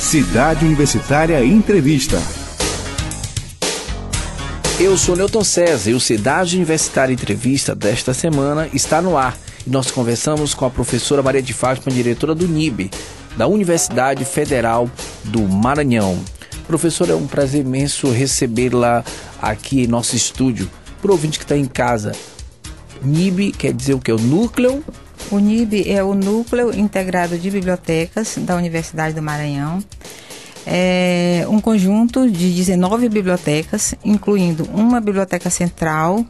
Cidade Universitária Entrevista. Eu sou Newton César e o Cidade Universitária Entrevista desta semana está no ar. E nós conversamos com a professora Maria de Fátima, diretora do NIB, da Universidade Federal do Maranhão. Professora, é um prazer imenso recebê-la aqui em nosso estúdio. Para o ouvinte que está em casa, NIB quer dizer o que? O Núcleo o NIB é o Núcleo Integrado de Bibliotecas da Universidade do Maranhão. É um conjunto de 19 bibliotecas, incluindo uma biblioteca central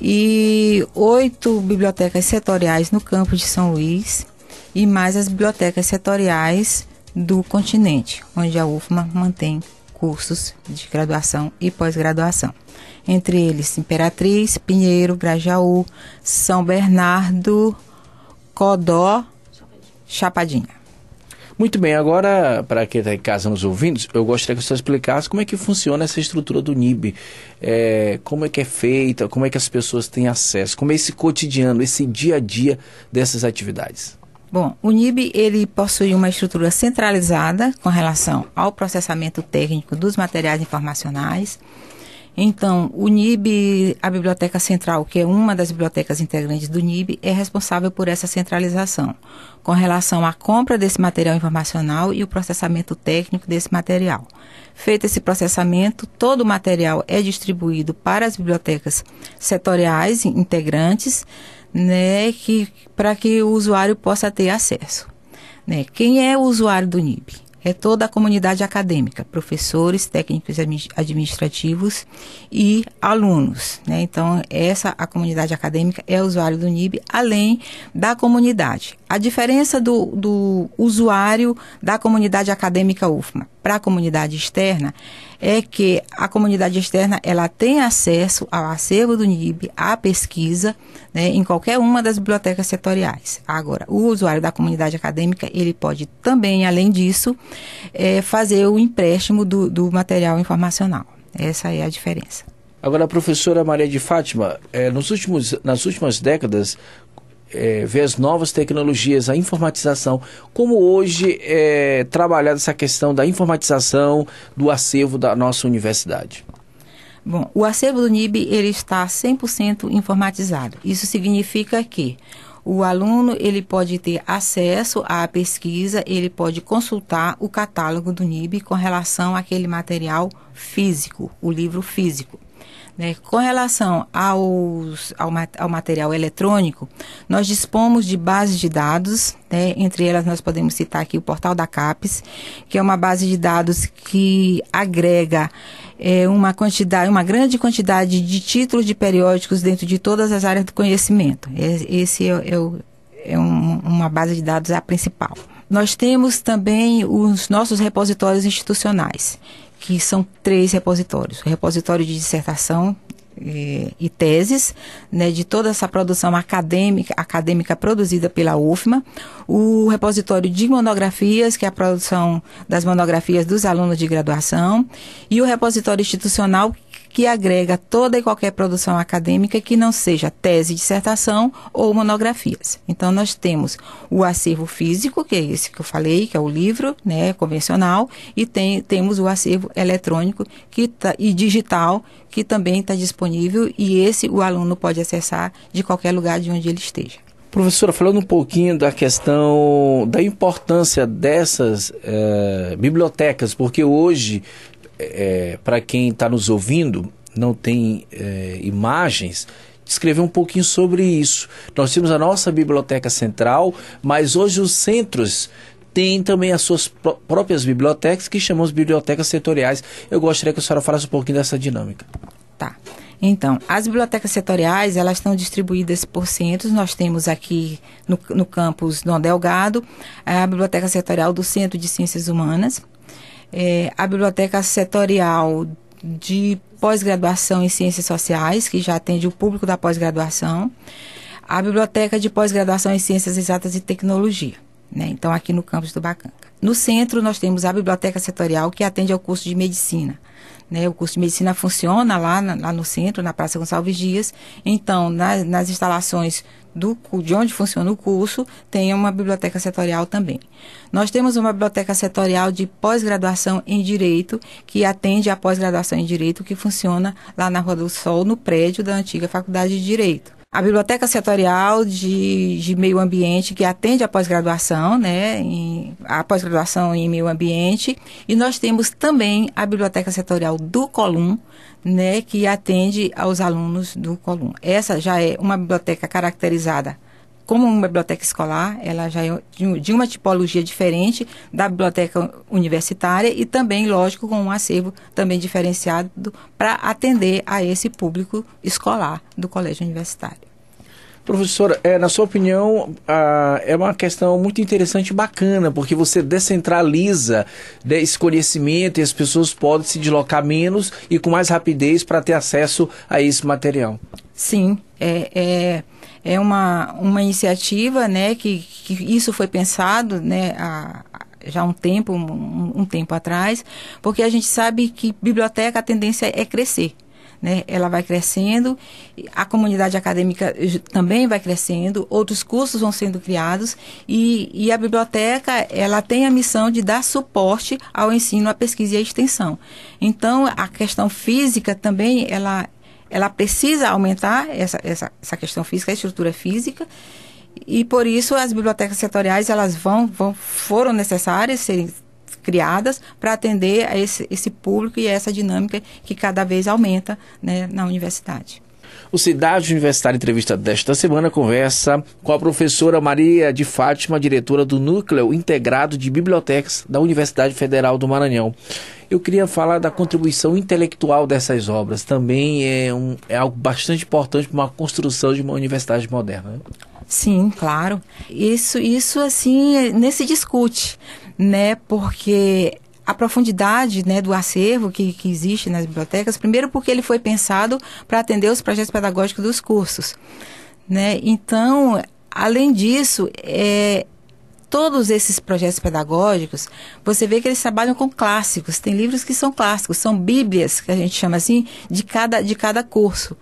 e oito bibliotecas setoriais no campo de São Luís e mais as bibliotecas setoriais do continente, onde a UFMA mantém cursos de graduação e pós-graduação. Entre eles, Imperatriz, Pinheiro, Grajaú, São Bernardo, Codó, Chapadinha. Muito bem, agora, para quem está em casa nos ouvindo, eu gostaria que você explicasse como é que funciona essa estrutura do NIB, é, como é que é feita, como é que as pessoas têm acesso, como é esse cotidiano, esse dia a dia dessas atividades. Bom, o NIB ele possui uma estrutura centralizada com relação ao processamento técnico dos materiais informacionais, então, o NIB, a Biblioteca Central, que é uma das bibliotecas integrantes do NIB, é responsável por essa centralização, com relação à compra desse material informacional e o processamento técnico desse material. Feito esse processamento, todo o material é distribuído para as bibliotecas setoriais integrantes, né, que, para que o usuário possa ter acesso. Né? Quem é o usuário do NIB? é toda a comunidade acadêmica, professores, técnicos administrativos e alunos. Né? Então, essa a comunidade acadêmica é usuário do NIB, além da comunidade a diferença do, do usuário da comunidade acadêmica UFMA para a comunidade externa é que a comunidade externa ela tem acesso ao acervo do NIB, à pesquisa, né, em qualquer uma das bibliotecas setoriais. Agora, o usuário da comunidade acadêmica ele pode também, além disso, é, fazer o empréstimo do, do material informacional. Essa é a diferença. Agora, professora Maria de Fátima, eh, nos últimos, nas últimas décadas, é, ver as novas tecnologias, a informatização, como hoje é trabalhada essa questão da informatização do acervo da nossa universidade? Bom, o acervo do NIB ele está 100% informatizado. Isso significa que o aluno ele pode ter acesso à pesquisa, ele pode consultar o catálogo do NIB com relação àquele material físico, o livro físico. Né? Com relação aos, ao, ao, material eletrônico, nós dispomos de bases de dados, né? entre elas nós podemos citar aqui o portal da CAPES, que é uma base de dados que agrega é, uma quantidade, uma grande quantidade de títulos de periódicos dentro de todas as áreas do conhecimento. Esse é, é, é um, uma base de dados a principal. Nós temos também os nossos repositórios institucionais, que são três repositórios: o repositório de dissertação e, eh, e teses, né, de toda essa produção acadêmica, acadêmica produzida pela UFMA, o repositório de monografias, que é a produção das monografias dos alunos de graduação, e o repositório institucional, que agrega toda e qualquer produção acadêmica que não seja tese, dissertação ou monografias. Então, nós temos o acervo físico, que é esse que eu falei, que é o livro né, convencional, e tem, temos o acervo eletrônico que tá, e digital, que também está disponível, e esse o aluno pode acessar de qualquer lugar de onde ele esteja. Professora, falando um pouquinho da questão da importância dessas eh, bibliotecas, porque hoje é, para quem está nos ouvindo, não tem é, imagens, descrever um pouquinho sobre isso. Nós temos a nossa biblioteca central, mas hoje os centros têm também as suas próprias bibliotecas, que chamamos bibliotecas setoriais. Eu gostaria que a senhora falasse um pouquinho dessa dinâmica. Tá. Então, as bibliotecas setoriais, elas estão distribuídas por centros. Nós temos aqui no, no campus do Delgado a Biblioteca Setorial do Centro de Ciências Humanas é, a biblioteca setorial de pós-graduação em ciências sociais, que já atende o público da pós-graduação, a biblioteca de pós-graduação em ciências exatas e tecnologia, né? Então aqui no campus do Bacanca. No centro nós temos a biblioteca setorial que atende ao curso de medicina. Né, o curso de medicina funciona lá, na, lá no centro, na Praça Gonçalves Dias. Então, nas, nas instalações do, de onde funciona o curso, tem uma biblioteca setorial também. Nós temos uma biblioteca setorial de pós-graduação em Direito, que atende à pós-graduação em Direito, que funciona lá na Rua do Sol, no prédio da antiga Faculdade de Direito a Biblioteca Setorial de, de Meio Ambiente, que atende a pós-graduação, né, em, a pós-graduação em Meio Ambiente, e nós temos também a Biblioteca Setorial do Colum, né, que atende aos alunos do Colum. Essa já é uma biblioteca caracterizada como uma biblioteca escolar, ela já é de uma tipologia diferente da biblioteca universitária e também, lógico, com um acervo também diferenciado para atender a esse público escolar do colégio universitário. Professora, é, na sua opinião, ah, é uma questão muito interessante e bacana, porque você descentraliza né, esse conhecimento e as pessoas podem se deslocar menos e com mais rapidez para ter acesso a esse material. Sim, é, é é uma, uma iniciativa, né, que, que isso foi pensado, né, a, já um tempo, um, um tempo atrás, porque a gente sabe que biblioteca a tendência é crescer. Né, ela vai crescendo, a comunidade acadêmica também vai crescendo, outros cursos vão sendo criados e, e, a biblioteca ela tem a missão de dar suporte ao ensino, à pesquisa e à extensão. Então, a questão física também ela ela precisa aumentar essa, essa, essa questão física, a estrutura física, e por isso as bibliotecas setoriais elas vão, vão foram necessárias serem criadas para atender a esse, esse público e essa dinâmica que cada vez aumenta né, na universidade. O Cidade Universitária Entrevista desta semana conversa com a professora Maria de Fátima, diretora do Núcleo Integrado de Bibliotecas da Universidade Federal do Maranhão. Eu queria falar da contribuição intelectual dessas obras. Também é, um, é algo bastante importante para uma construção de uma universidade moderna. Né? Sim, claro. Isso, isso assim, é nem se discute, né? Porque a profundidade né, do acervo que, que existe nas bibliotecas, primeiro porque ele foi pensado para atender os projetos pedagógicos dos cursos. Né? Então, além disso, é, todos esses projetos pedagógicos, você vê que eles trabalham com clássicos. Tem livros que são clássicos, são bíblias, que a gente chama assim, de cada, de cada curso.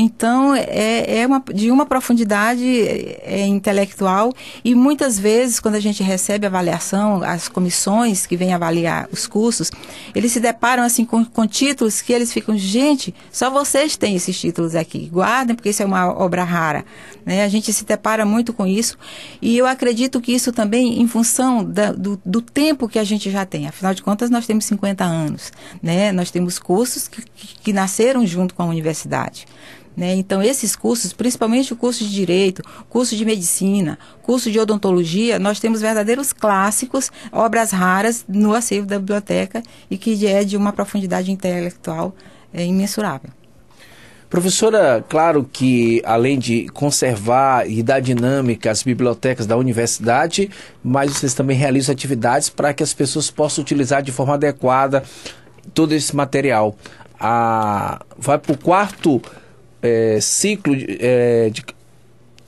Então, é, é uma, de uma profundidade é, é, intelectual e muitas vezes, quando a gente recebe avaliação, as comissões que vêm avaliar os cursos, eles se deparam assim com, com títulos que eles ficam, gente, só vocês têm esses títulos aqui, guardem, porque isso é uma obra rara. Né? A gente se depara muito com isso e eu acredito que isso também em função da, do, do, tempo que a gente já tem. Afinal de contas, nós temos 50 anos, né? nós temos cursos que, que nasceram junto com a universidade. Né? Então, esses cursos, principalmente o curso de Direito, curso de Medicina, curso de Odontologia, nós temos verdadeiros clássicos, obras raras no acervo da biblioteca e que é de uma profundidade intelectual é, imensurável. Professora, claro que além de conservar e dar dinâmica às bibliotecas da universidade, mas vocês também realizam atividades para que as pessoas possam utilizar de forma adequada todo esse material. Ah, vai para o quarto é, ciclo é, de,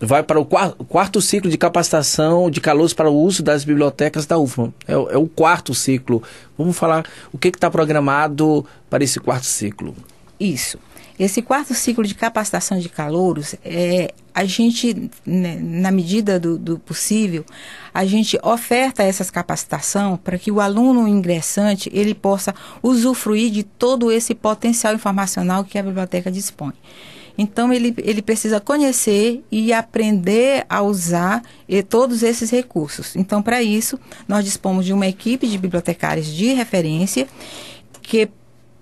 vai para o quarto, quarto, ciclo de capacitação de calouros para o uso das bibliotecas da UFMA. É, é o quarto ciclo. Vamos falar o que está programado para esse quarto ciclo. Isso. Esse quarto ciclo de capacitação de calouros, é, a gente, né, na medida do, do, possível, a gente oferta essas capacitação para que o aluno ingressante ele possa usufruir de todo esse potencial informacional que a biblioteca dispõe. Então, ele, ele precisa conhecer e aprender a usar e, eh, todos esses recursos. Então, para isso, nós dispomos de uma equipe de bibliotecários de referência que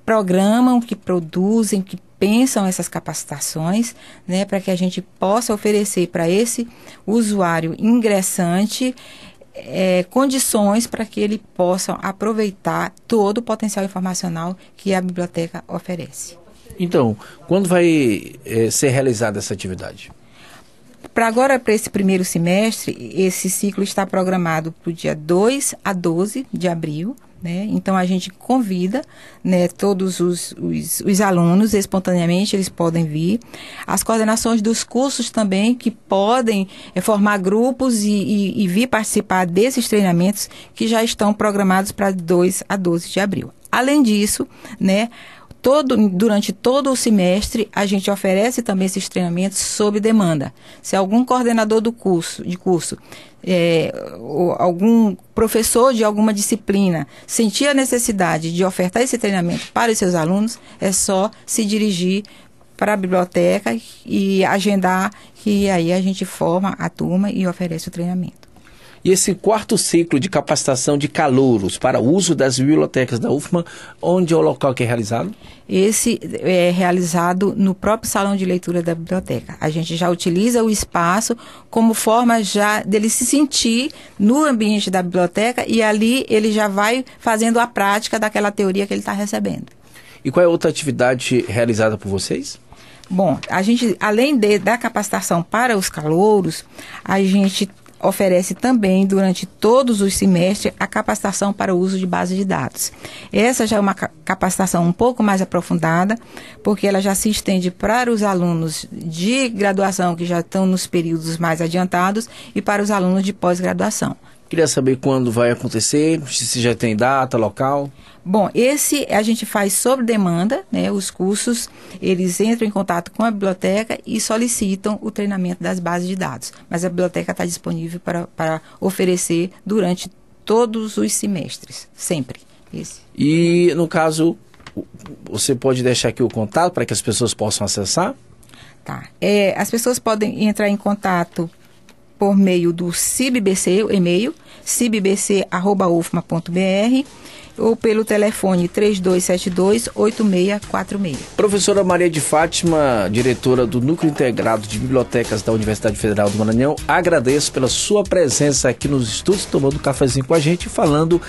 programam, que produzem, que pensam essas capacitações, né, para que a gente possa oferecer para esse usuário ingressante é, condições para que ele possa aproveitar todo o potencial informacional que a biblioteca oferece. Então, quando vai é, ser realizada essa atividade? Para agora, para esse primeiro semestre, esse ciclo está programado para o dia 2 a 12 de abril. Né? Então, a gente convida né, todos os, os, os, alunos, espontaneamente, eles podem vir. As coordenações dos cursos também, que podem é, formar grupos e, e, e vir participar desses treinamentos que já estão programados para 2 a 12 de abril. Além disso, né, Todo, durante todo o semestre, a gente oferece também esses treinamentos sob demanda. Se algum coordenador do curso, de curso é, algum professor de alguma disciplina sentir a necessidade de ofertar esse treinamento para os seus alunos, é só se dirigir para a biblioteca e agendar, que aí a gente forma a turma e oferece o treinamento. E esse quarto ciclo de capacitação de calouros para uso das bibliotecas da UFMA, onde é o local que é realizado? Esse é realizado no próprio salão de leitura da biblioteca. A gente já utiliza o espaço como forma já dele se sentir no ambiente da biblioteca e ali ele já vai fazendo a prática daquela teoria que ele está recebendo. E qual é a outra atividade realizada por vocês? Bom, a gente, além de, da capacitação para os calouros, a gente oferece também, durante todos os semestres, a capacitação para o uso de base de dados. Essa já é uma capacitação um pouco mais aprofundada, porque ela já se estende para os alunos de graduação que já estão nos períodos mais adiantados e para os alunos de pós-graduação. Queria saber quando vai acontecer, se já tem data, local. Bom, esse a gente faz sob demanda, né? Os cursos, eles entram em contato com a biblioteca e solicitam o treinamento das bases de dados. Mas a biblioteca está disponível para, para oferecer durante todos os semestres, sempre. Esse. E, no caso, você pode deixar aqui o contato para que as pessoas possam acessar? Tá. É, as pessoas podem entrar em contato por meio do CIBBC, e-mail, cibbc.ufma.br ou pelo telefone 3272-8646. Professora Maria de Fátima, diretora do Núcleo Integrado de Bibliotecas da Universidade Federal do Maranhão, agradeço pela sua presença aqui nos estudos, tomando um cafezinho com a gente, falando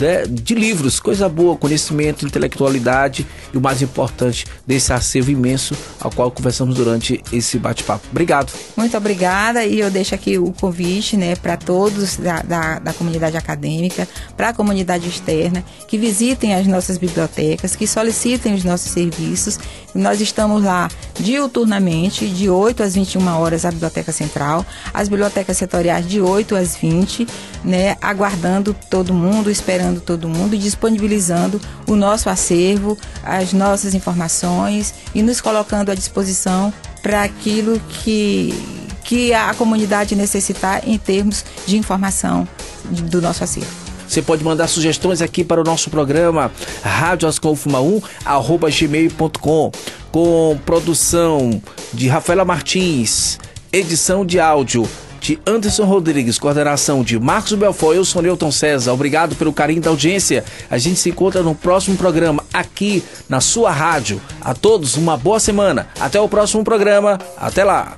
né, de livros, coisa boa, conhecimento, intelectualidade e o mais importante desse acervo imenso ao qual conversamos durante esse bate-papo. Obrigado. Muito obrigada e eu deixo aqui o convite né, para todos da, da, da, comunidade acadêmica, para a comunidade externa, que visitem as nossas bibliotecas, que solicitem os nossos serviços. Nós estamos lá diuturnamente, de 8 às 21 horas, a Biblioteca Central, as bibliotecas setoriais de 8 às 20, né, aguardando todo mundo, esperando esperando todo mundo, disponibilizando o nosso acervo, as nossas informações e nos colocando à disposição para aquilo que, que a comunidade necessitar em termos de informação do nosso acervo. Você pode mandar sugestões aqui para o nosso programa radioasconfuma1@gmail.com com produção de Rafaela Martins, edição de áudio de Anderson Rodrigues, coordenação de Marcos Belfort, eu sou Newton César. Obrigado pelo carinho da audiência. A gente se encontra no próximo programa aqui na sua rádio. A todos uma boa semana. Até o próximo programa. Até lá.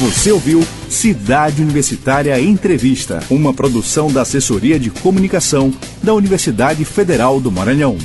Você ouviu Cidade Universitária Entrevista, uma produção da Assessoria de Comunicação da Universidade Federal do Maranhão.